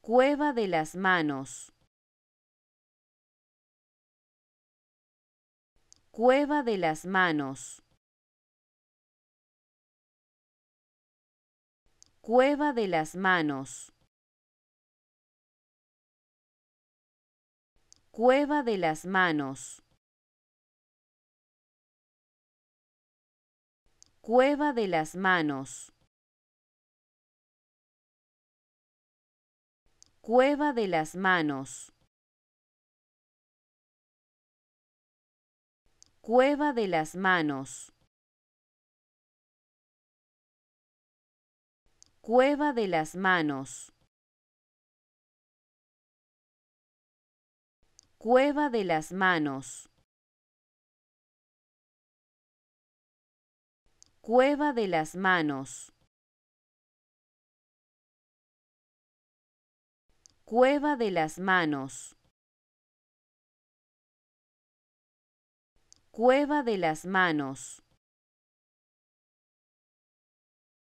Cueva de las manos. Cueva de las manos. Cueva de las manos. Cueva de las manos. Cueva de las manos. Cueva de las manos. Cueva de las manos. Cueva de las manos. Cueva de las manos. Cueva de las manos. Cueva de las manos. Cueva de las manos.